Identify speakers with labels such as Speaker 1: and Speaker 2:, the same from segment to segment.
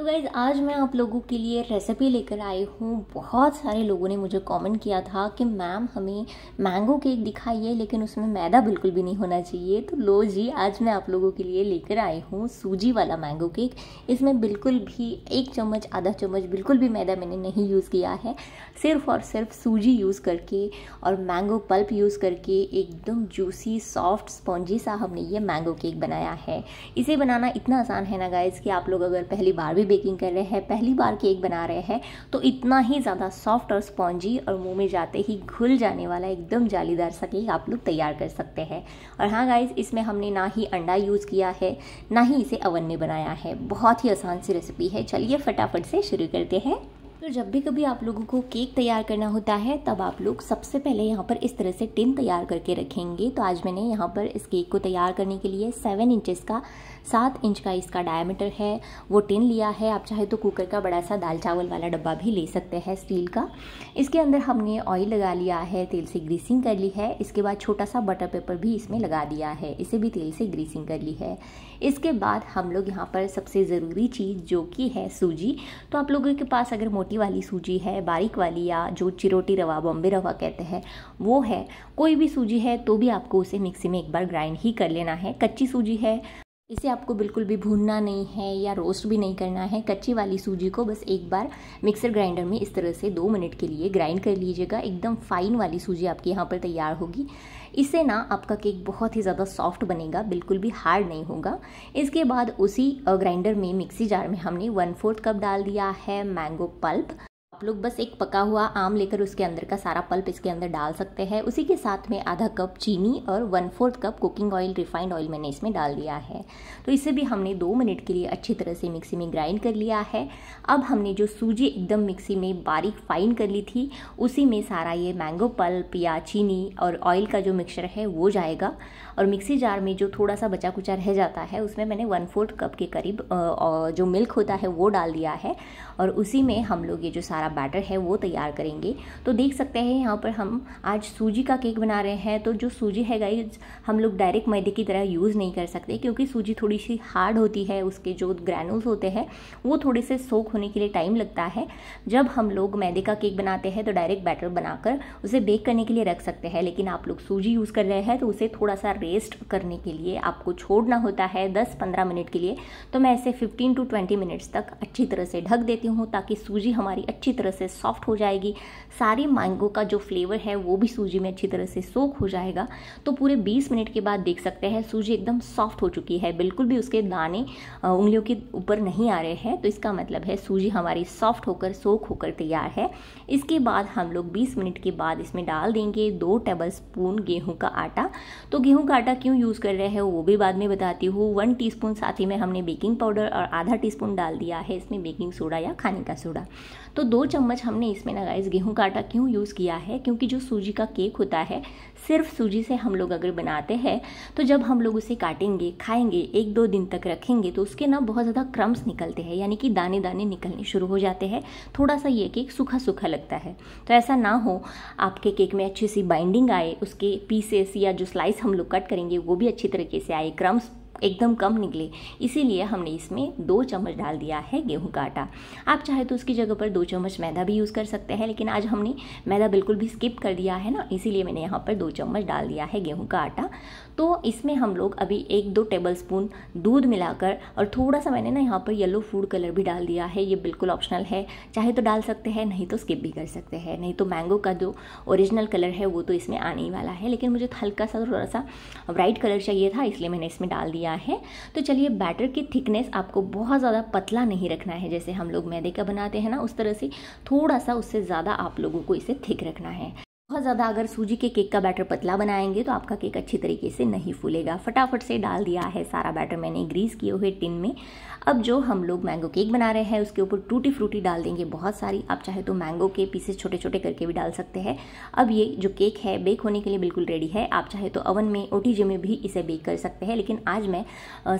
Speaker 1: तो गाइज़ आज मैं आप लोगों के लिए रेसिपी लेकर आई हूँ बहुत सारे लोगों ने मुझे कमेंट किया था कि मैम हमें मैंगो केक दिखाइए लेकिन उसमें मैदा बिल्कुल भी नहीं होना चाहिए तो लो जी आज मैं आप लोगों के लिए लेकर आई हूँ सूजी वाला मैंगो केक इसमें बिल्कुल भी एक चम्मच आधा चम्मच बिल्कुल भी मैदा मैंने नहीं यूज़ किया है सिर्फ और सिर्फ सूजी यूज़ करके और मैंगो पल्प यूज़ करके एकदम जूसी सॉफ्ट स्पॉन्जी सा हमने ये मैंगो केक बनाया है इसे बनाना इतना आसान है ना गाइज़ कि आप लोग अगर पहली बार भी बेकिंग कर रहे हैं पहली बार केक बना रहे हैं तो इतना ही ज़्यादा सॉफ्ट और स्पॉन्जी और मुंह में जाते ही घुल जाने वाला एकदम जालीदार सा केक आप लोग तैयार कर सकते हैं और हाँ गाइज इसमें हमने ना ही अंडा यूज़ किया है ना ही इसे अवन में बनाया है बहुत ही आसान सी रेसिपी है चलिए फटाफट से शुरू करते हैं तो जब भी कभी आप लोगों को केक तैयार करना होता है तब आप लोग सबसे पहले यहाँ पर इस तरह से टिन तैयार करके रखेंगे तो आज मैंने यहाँ पर इस केक को तैयार करने के लिए सेवन इंचज़ का सात इंच का इसका डायमीटर है वो टिन लिया है आप चाहे तो कुकर का बड़ा सा दाल चावल वाला डब्बा भी ले सकते हैं स्टील का इसके अंदर हमने ऑयल लगा लिया है तेल से ग्रीसिंग कर ली है इसके बाद छोटा सा बटर पेपर भी इसमें लगा दिया है इसे भी तेल से ग्रीसिंग कर ली है इसके बाद हम लोग यहाँ पर सबसे ज़रूरी चीज़ जो कि है सूजी तो आप लोगों के पास अगर मोटी मोटी वाली सूजी है बारीक वाली या जो चिरोटी रवा बॉम्बे रवा कहते हैं वो है कोई भी सूजी है तो भी आपको उसे मिक्सी में एक बार ग्राइंड ही कर लेना है कच्ची सूजी है इसे आपको बिल्कुल भी भूनना नहीं है या रोस्ट भी नहीं करना है कच्ची वाली सूजी को बस एक बार मिक्सर ग्राइंडर में इस तरह से दो मिनट के लिए ग्राइंड कर लीजिएगा एकदम फाइन वाली सूजी आपके यहाँ पर तैयार होगी इससे ना आपका केक बहुत ही ज़्यादा सॉफ्ट बनेगा बिल्कुल भी हार्ड नहीं होगा इसके बाद उसी ग्राइंडर में मिक्सी जार में हमने वन फोर्थ कप डाल दिया है मैंगो पल्प आप लोग बस एक पका हुआ आम लेकर उसके अंदर का सारा पल्प इसके अंदर डाल सकते हैं उसी के साथ में आधा कप चीनी और one fourth cup cooking oil refined oil मैंने इसमें डाल दिया है तो इसे भी हमने दो मिनट के लिए अच्छी तरह से मिक्सी में ग्राइंड कर लिया है अब हमने जो सूजी एकदम मिक्सी में बारीक फाइन कर ली थी उसी में सारा ये मैंगो पल्प या चीनी और ऑयल का जो मिक्सचर है वो जाएगा और मिक्सी जार में जो थोड़ा सा बचा कुचा रह जाता है उसमें मैंने वन फोर्थ कप के करीब जो मिल्क होता है वो डाल दिया है और उसी में हम लोग ये जो सारा बैटर है वो तैयार करेंगे तो देख सकते हैं यहाँ पर हम आज सूजी का केक बना रहे हैं तो जो सूजी है गाई हम लोग डायरेक्ट मैदे की तरह यूज़ नहीं कर सकते क्योंकि सूजी थोड़ी सी हार्ड होती है उसके जो ग्रैनुल्स होते हैं वो थोड़े से सोख होने के लिए टाइम लगता है जब हम लोग मैदे का केक बनाते हैं तो डायरेक्ट बैटर बनाकर उसे बेक करने के लिए रख सकते हैं लेकिन आप लोग सूजी यूज़ कर रहे हैं तो उसे थोड़ा सा रेस्ट करने के लिए आपको छोड़ना होता है दस पंद्रह मिनट के लिए तो मैं इसे फिफ्टीन टू ट्वेंटी मिनट्स तक अच्छी तरह से ढक देती हूँ ताकि सूजी हमारी अच्छी तरह से सॉफ्ट हो जाएगी सारी मैंगो का जो फ्लेवर है वो भी सूजी में अच्छी तरह से सोख हो जाएगा तो पूरे 20 मिनट के बाद देख सकते हैं सूजी एकदम सॉफ्ट हो चुकी है बिल्कुल भी उसके दाने उंगलियों के ऊपर नहीं आ रहे हैं तो इसका मतलब है सूजी हमारी सॉफ्ट होकर सोख होकर तैयार है इसके बाद हम लोग बीस मिनट के बाद इसमें डाल देंगे दो टेबल स्पून गेहूँ का आटा तो गेहूं का आटा क्यों यूज़ कर रहे हैं वो भी बाद में बताती हूँ वन टीस्पून साथ ही में हमने बेकिंग पाउडर और आधा टीस्पून डाल दिया है इसमें बेकिंग सोडा या खाने का सोडा तो दो चम्मच हमने इसमें ना गाइस गेहूं का आटा क्यों यूज़ किया है क्योंकि जो सूजी का केक होता है सिर्फ सूजी से हम लोग अगर बनाते हैं तो जब हम लोग उसे काटेंगे खाएंगे एक दो दिन तक रखेंगे तो उसके ना बहुत ज़्यादा क्रम्स निकलते हैं यानी कि दाने दाने निकलने शुरू हो जाते हैं थोड़ा सा ये केक सूखा सूखा लगता है तो ऐसा ना हो आपके केक में अच्छी सी बाइंडिंग आए उसके पीसेस या जो स्लाइस हम लोग कट करेंगे वो भी अच्छी तरीके से आए क्रम्स एकदम कम निकले इसीलिए हमने इसमें दो चम्मच डाल दिया है गेहूँ का आटा आप चाहे तो उसकी जगह पर दो चम्मच मैदा भी यूज़ कर सकते हैं लेकिन आज हमने मैदा बिल्कुल भी स्किप कर दिया है ना इसीलिए मैंने यहाँ पर दो चम्मच डाल दिया है गेहूँ का आटा तो इसमें हम लोग अभी एक दो टेबल स्पून दूध मिलाकर और थोड़ा सा मैंने ना यहाँ पर येलो फूड कलर भी डाल दिया है ये बिल्कुल ऑप्शनल है चाहे तो डाल सकते हैं नहीं तो स्किप भी कर सकते हैं नहीं तो मैंगो का जो ओरिजिनल कलर है वो तो इसमें आने ही वाला है लेकिन मुझे हल्का सा थोड़ा सा ब्राइट कलर चाहिए था इसलिए मैंने इसमें डाल दिया किया है तो चलिए बैटर की थिकनेस आपको बहुत ज़्यादा पतला नहीं रखना है जैसे हम लोग मैदे का बनाते हैं ना उस तरह से थोड़ा सा उससे ज़्यादा आप लोगों को इसे थिक रखना है बहुत ज़्यादा अगर सूजी के केक का बैटर पतला बनाएंगे तो आपका केक अच्छी तरीके से नहीं फूलेगा फटाफट से डाल दिया है सारा बैटर मैंने ग्रीस किए हुए टिन में अब जो हम लोग मैंगो केक बना रहे हैं उसके ऊपर टूटी फ्रूटी डाल देंगे बहुत सारी आप चाहे तो मैंगो के पीसेस छोटे छोटे करके भी डाल सकते हैं अब ये जो केक है बेक होने के लिए बिल्कुल रेडी है आप चाहे तो अवन में ओ में भी इसे बेक कर सकते हैं लेकिन आज मैं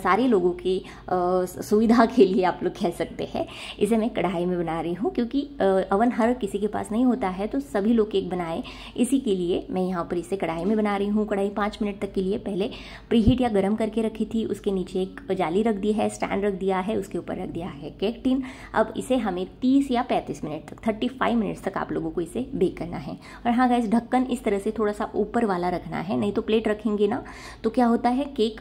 Speaker 1: सारे लोगों की सुविधा के लिए आप लोग कह सकते हैं इसे मैं कढ़ाई में बना रही हूँ क्योंकि अवन हर किसी के पास नहीं होता है तो सभी लोग केक बनाएँ इसी के लिए मैं यहाँ पर इसे कढ़ाई में बना रही हूँ कढ़ाई पाँच मिनट तक के लिए पहले प्रीहीट या गर्म करके रखी थी उसके नीचे एक जाली रख दी है स्टैंड रख दिया है उसके ऊपर रख दिया है केक टिन अब इसे हमें तीस या पैंतीस मिनट तक थर्टी फाइव मिनट्स तक आप लोगों को इसे बेक करना है और हाँ गैस ढक्कन इस तरह से थोड़ा सा ऊपर वाला रखना है नहीं तो प्लेट रखेंगे ना तो क्या होता है केक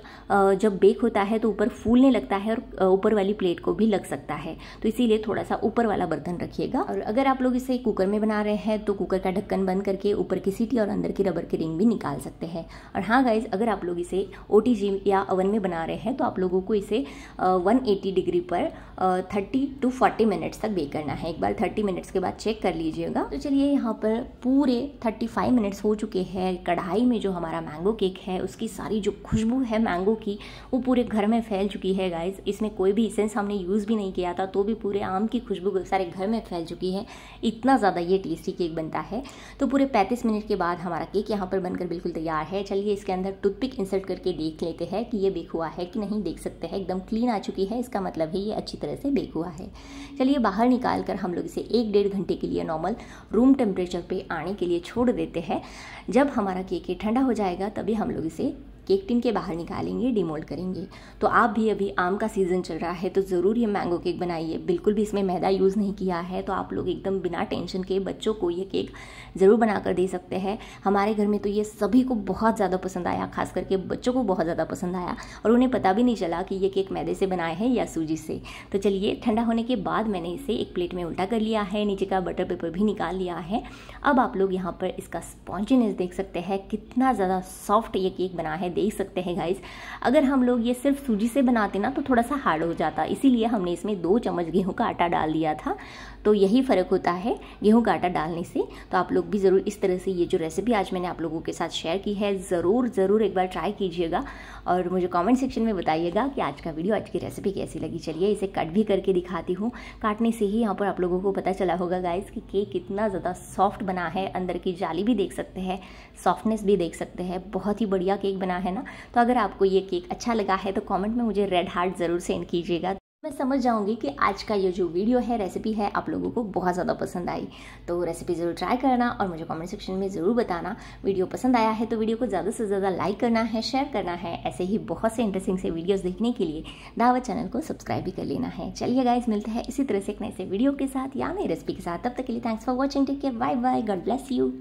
Speaker 1: जब बेक होता है तो ऊपर फूलने लगता है और ऊपर वाली प्लेट को भी लग सकता है तो इसीलिए थोड़ा सा ऊपर वाला बर्तन रखिएगा और अगर आप लोग इसे कुकर में बना रहे हैं तो कुकर का ढक्कन बंद करके करके ऊपर की सीटी और अंदर की रबर की रिंग भी निकाल सकते हैं और हाँ गाइज अगर आप लोग इसे ओ या ओवन में बना रहे हैं तो आप लोगों को इसे वन डिग्री पर थर्टी टू फोर्टी मिनट्स तक बेक करना है एक बार थर्टी मिनट्स के बाद चेक कर लीजिएगा तो चलिए यहाँ पर पूरे थर्टी फाइव मिनट्स हो चुके हैं कढ़ाई में जो हमारा मैंगो केक है उसकी सारी जो खुशबू है मैंगो की वो पूरे घर में फैल चुकी है गाइज इसमें कोई भी इसेंस हमने यूज़ भी नहीं किया था तो भी पूरे आम की खुशबू सारे घर में फैल चुकी है इतना ज़्यादा ये टेस्टी केक बनता है तो पूरे 35 मिनट के बाद हमारा केक यहाँ पर बनकर बिल्कुल तैयार है चलिए इसके अंदर टूथपिक इंसर्ट करके देख लेते हैं कि ये बेक हुआ है कि नहीं देख सकते हैं एकदम क्लीन आ चुकी है इसका मतलब है ये अच्छी तरह से बेक हुआ है चलिए बाहर निकाल कर हम लोग इसे एक डेढ़ घंटे के लिए नॉर्मल रूम टेम्परेचर पर आने के लिए छोड़ देते हैं जब हमारा केक ठंडा हो जाएगा तभी हम लोग इसे केक टिन के बाहर निकालेंगे डिमोल्ड करेंगे तो आप भी अभी आम का सीज़न चल रहा है तो ज़रूर ये मैंगो केक बनाइए बिल्कुल भी इसमें मैदा यूज़ नहीं किया है तो आप लोग एकदम बिना टेंशन के बच्चों को ये केक ज़रूर बनाकर दे सकते हैं हमारे घर में तो ये सभी को बहुत ज़्यादा पसंद आया खास करके बच्चों को बहुत ज़्यादा पसंद आया और उन्हें पता भी नहीं चला कि ये केक मैदे से बनाए हैं या सूजी से तो चलिए ठंडा होने के बाद मैंने इसे एक प्लेट में उल्टा कर लिया है नीचे का बटर पेपर भी निकाल लिया है अब आप लोग यहाँ पर इसका स्पॉन्जीनेस देख सकते हैं कितना ज़्यादा सॉफ्ट ये केक बना है देख सकते हैं गाइस अगर हम लोग ये सिर्फ सूजी से बनाते ना तो थोड़ा सा हार्ड हो जाता इसीलिए हमने इसमें दो चम्मच गेहूँ का आटा डाल दिया था तो यही फ़र्क होता है गेहूँ का आटा डालने से तो आप लोग भी ज़रूर इस तरह से ये जो रेसिपी आज मैंने आप लोगों के साथ शेयर की है ज़रूर ज़रूर एक बार ट्राई कीजिएगा और मुझे कमेंट सेक्शन में बताइएगा कि आज का वीडियो आज की रेसिपी कैसी लगी चलिए इसे कट भी करके दिखाती हूँ काटने से ही यहाँ पर आप लोगों को पता चला होगा गाइस कि केक कितना ज़्यादा सॉफ्ट बना है अंदर की जाली भी देख सकते हैं सॉफ्टनेस भी देख सकते हैं बहुत ही बढ़िया केक बना है है ना तो अगर आपको ये केक अच्छा लगा है तो कमेंट में मुझे रेड हार्ट ज़रूर सेंड कीजिएगा मैं समझ जाऊंगी कि आज का ये जो वीडियो है रेसिपी है आप लोगों को बहुत ज़्यादा पसंद आई तो रेसिपी ज़रूर ट्राई करना और मुझे कमेंट सेक्शन में ज़रूर बताना वीडियो पसंद आया है तो वीडियो को ज़्यादा से ज़्यादा लाइक करना है शेयर करना है ऐसे ही बहुत से इंटरेस्टिंग से वीडियोज़ देखने के लिए दावत चैनल को सब्सक्राइब भी कर लेना है चलिए गाइज मिलते हैं इसी तरह से एक नए से वीडियो के साथ या नई रेसिपी के साथ तब तक के लिए thanks for watching take care bye bye God bless you